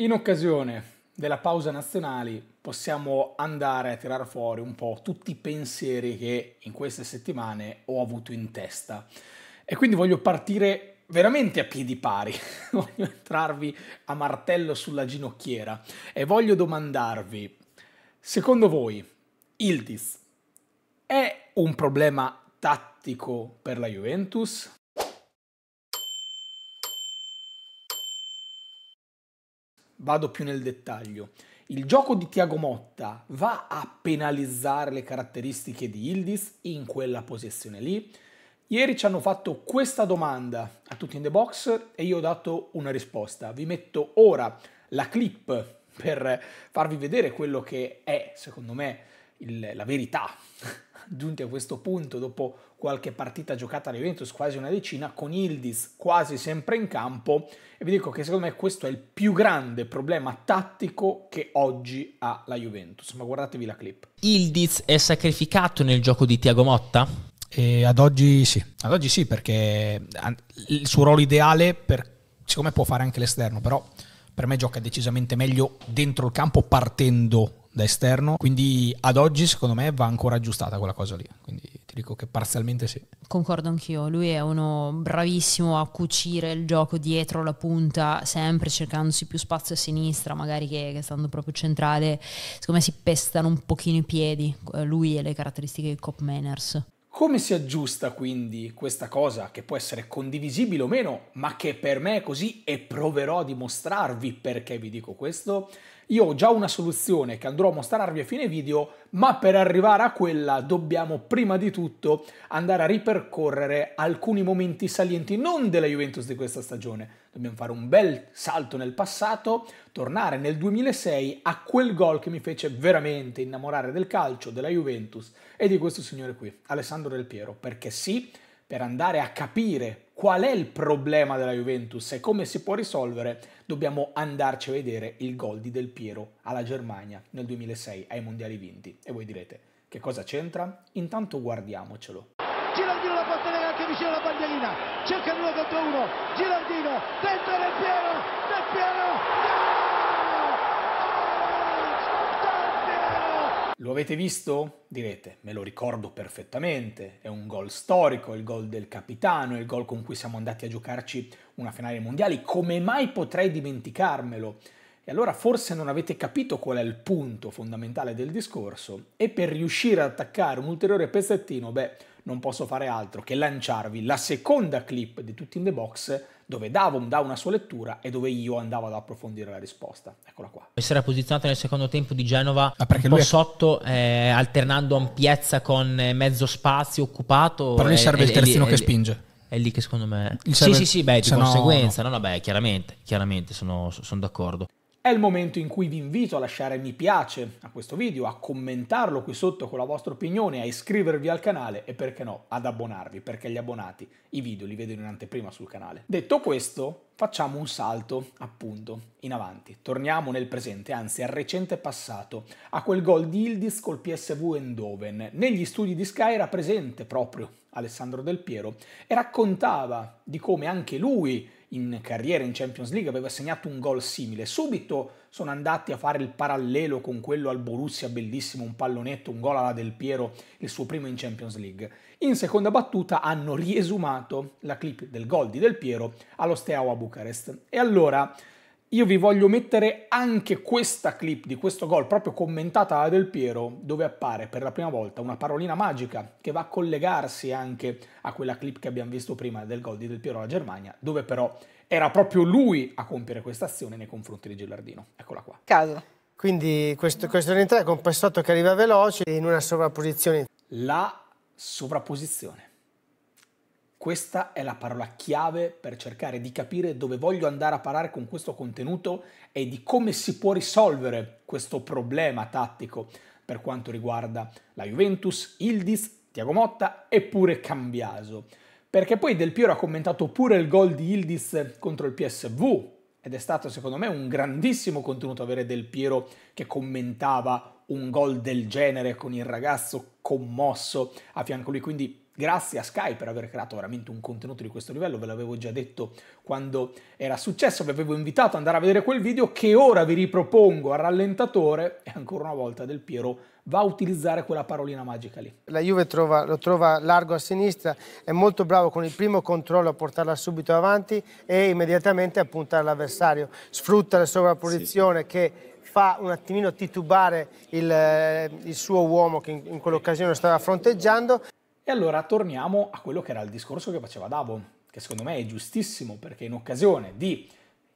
In occasione della pausa nazionale possiamo andare a tirar fuori un po' tutti i pensieri che in queste settimane ho avuto in testa. E quindi voglio partire veramente a piedi pari, voglio entrarvi a martello sulla ginocchiera e voglio domandarvi, secondo voi, Iltis è un problema tattico per la Juventus? vado più nel dettaglio. Il gioco di Tiago Motta va a penalizzare le caratteristiche di Ildis in quella posizione lì? Ieri ci hanno fatto questa domanda a tutti in the box e io ho dato una risposta. Vi metto ora la clip per farvi vedere quello che è, secondo me, il, la verità, giunti a questo punto dopo qualche partita giocata alla Juventus, quasi una decina, con Ildiz quasi sempre in campo e vi dico che secondo me questo è il più grande problema tattico che oggi ha la Juventus, ma guardatevi la clip. Ildiz è sacrificato nel gioco di Tiago Motta? E ad oggi sì, ad oggi sì perché il suo ruolo ideale, per, siccome può fare anche l'esterno, però per me gioca decisamente meglio dentro il campo partendo da esterno, quindi ad oggi secondo me va ancora aggiustata quella cosa lì, quindi ti dico che parzialmente sì. Concordo anch'io, lui è uno bravissimo a cucire il gioco dietro la punta, sempre cercandosi più spazio a sinistra, magari che, che stando proprio centrale, secondo me si pestano un pochino i piedi, eh, lui e le caratteristiche di Cop Manners. Come si aggiusta quindi questa cosa che può essere condivisibile o meno, ma che per me è così e proverò a dimostrarvi perché vi dico questo? Io ho già una soluzione che andrò a mostrarvi a fine video, ma per arrivare a quella dobbiamo prima di tutto andare a ripercorrere alcuni momenti salienti non della Juventus di questa stagione. Dobbiamo fare un bel salto nel passato, tornare nel 2006 a quel gol che mi fece veramente innamorare del calcio, della Juventus e di questo signore qui, Alessandro Del Piero, perché sì, per andare a capire qual è il problema della Juventus e come si può risolvere, dobbiamo andarci a vedere il gol di Del Piero alla Germania nel 2006 ai Mondiali vinti. E voi direte, che cosa c'entra? Intanto guardiamocelo. Girardino la porta anche vicino alla bandierina, cerca l'uno contro uno, Girardino, dentro Del Piero, Del Piero, Lo avete visto? Direte, me lo ricordo perfettamente, è un gol storico, il gol del capitano, il gol con cui siamo andati a giocarci una finale mondiale, come mai potrei dimenticarmelo? E allora forse non avete capito qual è il punto fondamentale del discorso e per riuscire ad attaccare un ulteriore pezzettino, beh, non posso fare altro che lanciarvi la seconda clip di Tutti in the Box dove Davum dà una sua lettura e dove io andavo ad approfondire la risposta. Eccola qua. Essere posizionato nel secondo tempo di Genova ah, un po' è... sotto, eh, alternando ampiezza con eh, mezzo spazio occupato. Però gli eh, serve è, il terzino è, che spinge. È lì che secondo me... Il sì, serve... sì, sì, beh, di conseguenza, no, no. no, vabbè, chiaramente, chiaramente sono, sono d'accordo. È il momento in cui vi invito a lasciare mi piace a questo video, a commentarlo qui sotto con la vostra opinione, a iscrivervi al canale e perché no, ad abbonarvi, perché gli abbonati i video li vedono in anteprima sul canale. Detto questo, facciamo un salto appunto in avanti. Torniamo nel presente, anzi al recente passato, a quel gol di Ildiz col PSV Endoven. Negli studi di Sky era presente proprio Alessandro Del Piero e raccontava di come anche lui in carriera in Champions League aveva segnato un gol simile. Subito sono andati a fare il parallelo con quello al Borussia, bellissimo, un pallonetto, un gol alla Del Piero, il suo primo in Champions League. In seconda battuta hanno riesumato la clip del gol di Del Piero allo Steaua Bucarest. E allora io vi voglio mettere anche questa clip di questo gol, proprio commentata da Del Piero, dove appare per la prima volta una parolina magica che va a collegarsi anche a quella clip che abbiamo visto prima del gol di Del Piero alla Germania, dove però era proprio lui a compiere questa azione nei confronti di Gellardino. Eccola qua. Caso. Quindi questo, questo rientra con Passotto che arriva veloce in una sovrapposizione. La sovrapposizione. Questa è la parola chiave per cercare di capire dove voglio andare a parare con questo contenuto e di come si può risolvere questo problema tattico per quanto riguarda la Juventus, Ildis, Tiago Motta e pure Cambiaso. Perché poi Del Piero ha commentato pure il gol di Ildis contro il PSV ed è stato secondo me un grandissimo contenuto avere Del Piero che commentava un gol del genere con il ragazzo commosso a fianco a lui, quindi Grazie a Sky per aver creato veramente un contenuto di questo livello, ve l'avevo già detto quando era successo, vi avevo invitato ad andare a vedere quel video che ora vi ripropongo al rallentatore e ancora una volta Del Piero va a utilizzare quella parolina magica lì. La Juve trova, lo trova largo a sinistra, è molto bravo con il primo controllo a portarla subito avanti e immediatamente a puntare all'avversario, sfrutta la sovrapposizione sì, sì. che fa un attimino titubare il, eh, il suo uomo che in, in quell'occasione stava fronteggiando. E allora torniamo a quello che era il discorso che faceva Davo, che secondo me è giustissimo perché in occasione di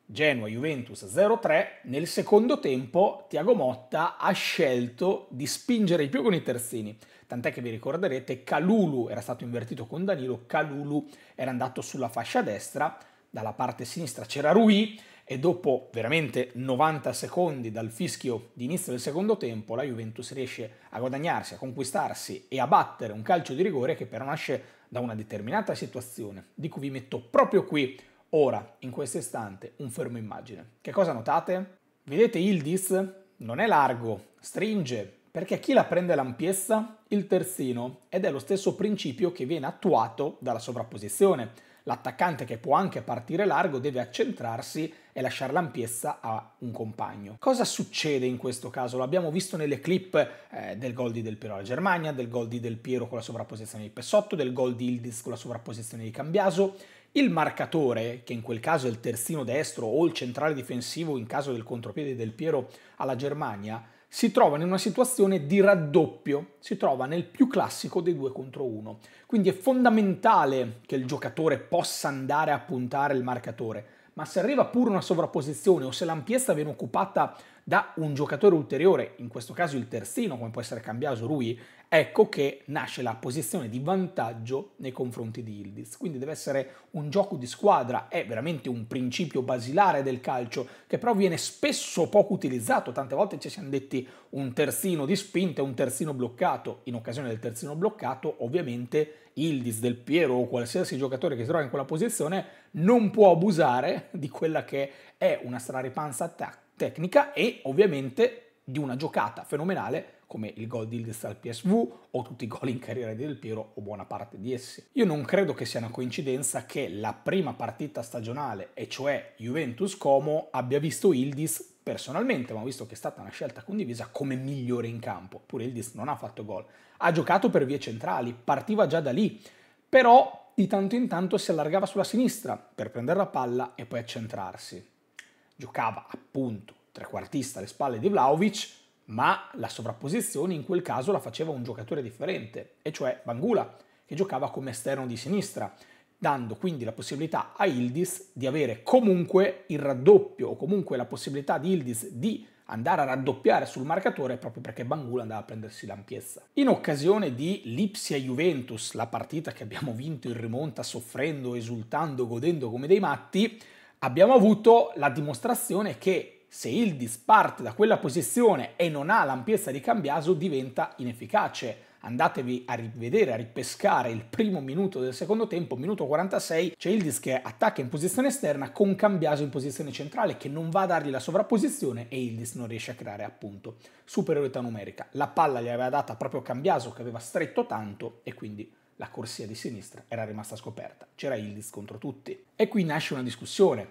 Genoa-Juventus 0-3, nel secondo tempo Tiago Motta ha scelto di spingere di più con i terzini, tant'è che vi ricorderete Calulu era stato invertito con Danilo, Calulu era andato sulla fascia destra, dalla parte sinistra c'era Rui, e dopo veramente 90 secondi dal fischio d'inizio del secondo tempo la Juventus riesce a guadagnarsi, a conquistarsi e a battere un calcio di rigore che però nasce da una determinata situazione di cui vi metto proprio qui, ora, in questo istante, un fermo immagine. Che cosa notate? Vedete Ildiz? Non è largo, stringe, perché chi la prende l'ampiezza? Il terzino, ed è lo stesso principio che viene attuato dalla sovrapposizione l'attaccante che può anche partire largo deve accentrarsi e lasciare l'ampiezza a un compagno. Cosa succede in questo caso? L'abbiamo visto nelle clip eh, del gol di Del Piero alla Germania, del gol di Del Piero con la sovrapposizione di Pessotto, del gol di Ildiz con la sovrapposizione di Cambiaso. Il marcatore, che in quel caso è il terzino destro o il centrale difensivo in caso del contropiede Del Piero alla Germania, si trova in una situazione di raddoppio, si trova nel più classico dei due contro uno. Quindi è fondamentale che il giocatore possa andare a puntare il marcatore, ma se arriva pure una sovrapposizione o se l'ampiezza viene occupata da un giocatore ulteriore, in questo caso il terzino, come può essere cambiato lui, ecco che nasce la posizione di vantaggio nei confronti di Ildiz. Quindi deve essere un gioco di squadra, è veramente un principio basilare del calcio, che però viene spesso poco utilizzato. Tante volte ci siamo detti un terzino di spinta e un terzino bloccato. In occasione del terzino bloccato, ovviamente Ildiz, Del Piero o qualsiasi giocatore che si trova in quella posizione non può abusare di quella che è una straripanza tecnica e ovviamente di una giocata fenomenale come il gol di Ildiz al PSV o tutti i gol in carriera di Del Piero o buona parte di essi. Io non credo che sia una coincidenza che la prima partita stagionale, e cioè Juventus Como, abbia visto Ildiz personalmente, ma visto che è stata una scelta condivisa, come migliore in campo. Pure Ildiz non ha fatto gol. Ha giocato per vie centrali, partiva già da lì, però di tanto in tanto si allargava sulla sinistra per prendere la palla e poi accentrarsi. Giocava appunto trequartista alle spalle di Vlaovic, ma la sovrapposizione in quel caso la faceva un giocatore differente, e cioè Bangula, che giocava come esterno di sinistra dando quindi la possibilità a Ildis di avere comunque il raddoppio o comunque la possibilità di Ildis di andare a raddoppiare sul marcatore proprio perché Bangula andava a prendersi l'ampiezza. In occasione di Lipsia-Juventus, la partita che abbiamo vinto in rimonta soffrendo, esultando, godendo come dei matti, abbiamo avuto la dimostrazione che se Ildis parte da quella posizione e non ha l'ampiezza di Cambiaso diventa inefficace andatevi a rivedere, a ripescare il primo minuto del secondo tempo, minuto 46, c'è Ildiz che attacca in posizione esterna con Cambiaso in posizione centrale che non va a dargli la sovrapposizione e Ildiz non riesce a creare appunto superiorità numerica. La palla gli aveva data proprio Cambiaso che aveva stretto tanto e quindi la corsia di sinistra era rimasta scoperta, c'era Ildiz contro tutti. E qui nasce una discussione.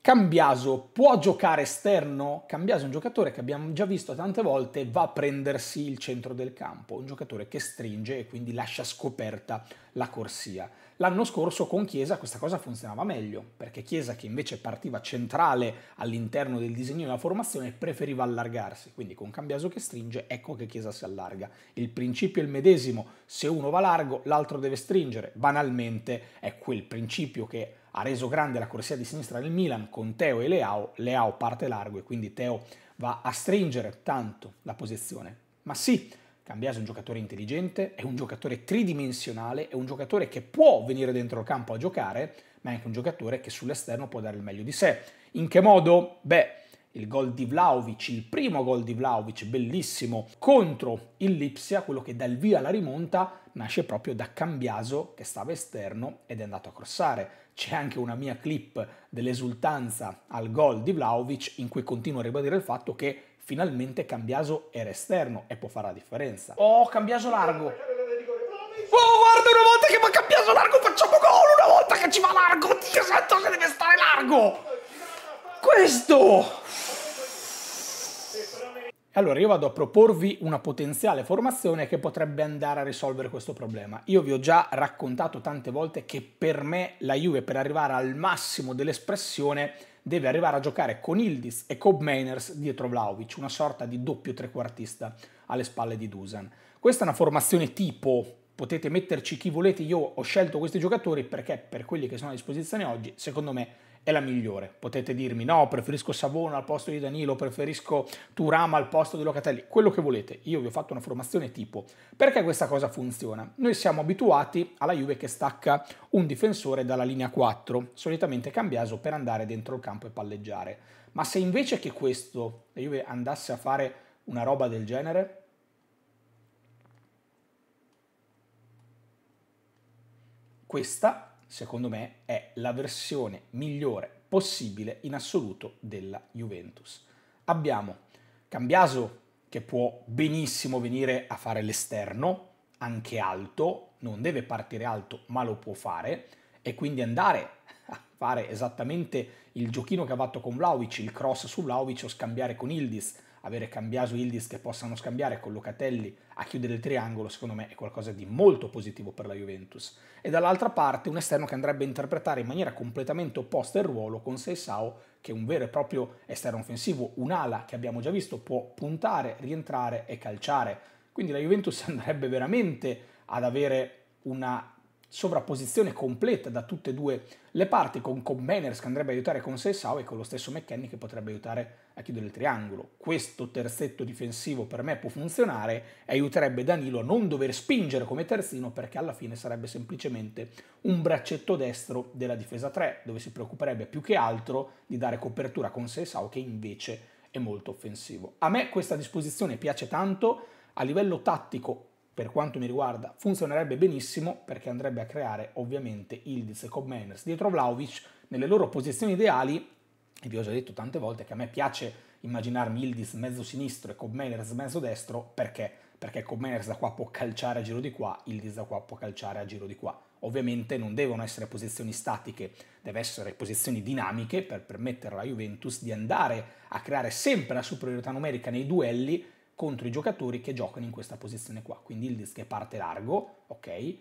Cambiaso può giocare esterno? Cambiaso è un giocatore che abbiamo già visto tante volte, va a prendersi il centro del campo, un giocatore che stringe e quindi lascia scoperta la corsia. L'anno scorso con Chiesa questa cosa funzionava meglio, perché Chiesa che invece partiva centrale all'interno del disegno della formazione preferiva allargarsi, quindi con Cambiaso che stringe ecco che Chiesa si allarga. Il principio è il medesimo, se uno va largo l'altro deve stringere, banalmente è quel principio che ha reso grande la corsia di sinistra del Milan con Teo e Leao, Leao parte largo e quindi Teo va a stringere tanto la posizione. Ma sì, Cambiaso è un giocatore intelligente, è un giocatore tridimensionale, è un giocatore che può venire dentro il campo a giocare, ma è anche un giocatore che sull'esterno può dare il meglio di sé. In che modo? Beh, il gol di Vlaovic, il primo gol di Vlaovic, bellissimo, contro il Lipsia, quello che dà il via alla rimonta, nasce proprio da Cambiaso che stava esterno ed è andato a crossare. C'è anche una mia clip dell'esultanza al gol di Vlaovic in cui continuo a ribadire il fatto che finalmente Cambiaso era esterno e può fare la differenza. Oh, Cambiaso largo! Oh, guarda, una volta che va Cambiaso largo facciamo gol, una volta che ci va largo! Dio santo, se deve stare largo! Questo! Allora io vado a proporvi una potenziale formazione che potrebbe andare a risolvere questo problema. Io vi ho già raccontato tante volte che per me la Juve per arrivare al massimo dell'espressione deve arrivare a giocare con Ildis e Cobb Mainers dietro Vlaovic, una sorta di doppio trequartista alle spalle di Dusan. Questa è una formazione tipo, potete metterci chi volete, io ho scelto questi giocatori perché per quelli che sono a disposizione oggi, secondo me è la migliore. Potete dirmi no, preferisco Savona al posto di Danilo, preferisco Turama al posto di Locatelli, quello che volete. Io vi ho fatto una formazione tipo. Perché questa cosa funziona? Noi siamo abituati alla Juve che stacca un difensore dalla linea 4, solitamente cambiaso per andare dentro il campo e palleggiare. Ma se invece che questo la Juve andasse a fare una roba del genere, questa secondo me, è la versione migliore possibile in assoluto della Juventus. Abbiamo Cambiaso che può benissimo venire a fare l'esterno, anche alto, non deve partire alto ma lo può fare e quindi andare a fare esattamente il giochino che ha fatto con Vlaovic, il cross su Vlaovic o scambiare con Ildis avere Cambiaso e Ildis che possano scambiare con Locatelli a chiudere il triangolo, secondo me è qualcosa di molto positivo per la Juventus. E dall'altra parte un esterno che andrebbe a interpretare in maniera completamente opposta il ruolo con Seisao, che è un vero e proprio esterno offensivo, un'ala che abbiamo già visto può puntare, rientrare e calciare. Quindi la Juventus andrebbe veramente ad avere una sovrapposizione completa da tutte e due le parti, con, con Banners che andrebbe a aiutare con Seisao e con lo stesso McKenny che potrebbe aiutare a chiudere il triangolo. Questo terzetto difensivo per me può funzionare e aiuterebbe Danilo a non dover spingere come terzino perché alla fine sarebbe semplicemente un braccetto destro della difesa 3 dove si preoccuperebbe più che altro di dare copertura con Seisao che invece è molto offensivo. A me questa disposizione piace tanto, a livello tattico per quanto mi riguarda funzionerebbe benissimo perché andrebbe a creare ovviamente Ildiz e Cobb Manners dietro Vlaovic nelle loro posizioni ideali e vi ho già detto tante volte che a me piace immaginarmi Ildis mezzo sinistro e Cobmeners mezzo destro perché? Perché Cobmeners da qua può calciare a giro di qua, Ildis da qua può calciare a giro di qua. Ovviamente non devono essere posizioni statiche, devono essere posizioni dinamiche per permettere alla Juventus di andare a creare sempre la superiorità numerica nei duelli contro i giocatori che giocano in questa posizione qua. Quindi Ildis che parte largo, ok,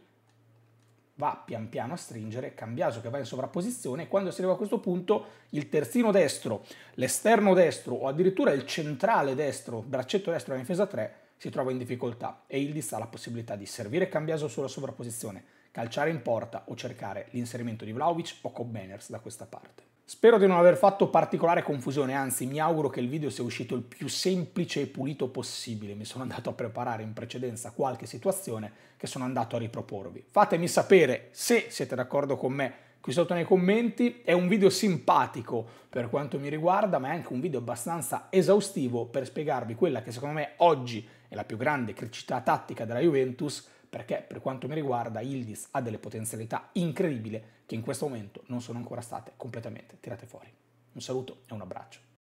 va pian piano a stringere, Cambiaso che va in sovrapposizione e quando si arriva a questo punto il terzino destro, l'esterno destro o addirittura il centrale destro, braccetto destro della difesa 3 si trova in difficoltà e Ildiz ha la possibilità di servire Cambiaso sulla sovrapposizione, calciare in porta o cercare l'inserimento di Vlaovic o Cobbeners da questa parte. Spero di non aver fatto particolare confusione, anzi mi auguro che il video sia uscito il più semplice e pulito possibile. Mi sono andato a preparare in precedenza qualche situazione che sono andato a riproporvi. Fatemi sapere se siete d'accordo con me qui sotto nei commenti. È un video simpatico per quanto mi riguarda, ma è anche un video abbastanza esaustivo per spiegarvi quella che secondo me oggi è la più grande criticità tattica della Juventus, perché per quanto mi riguarda Ildis ha delle potenzialità incredibili che in questo momento non sono ancora state completamente tirate fuori. Un saluto e un abbraccio.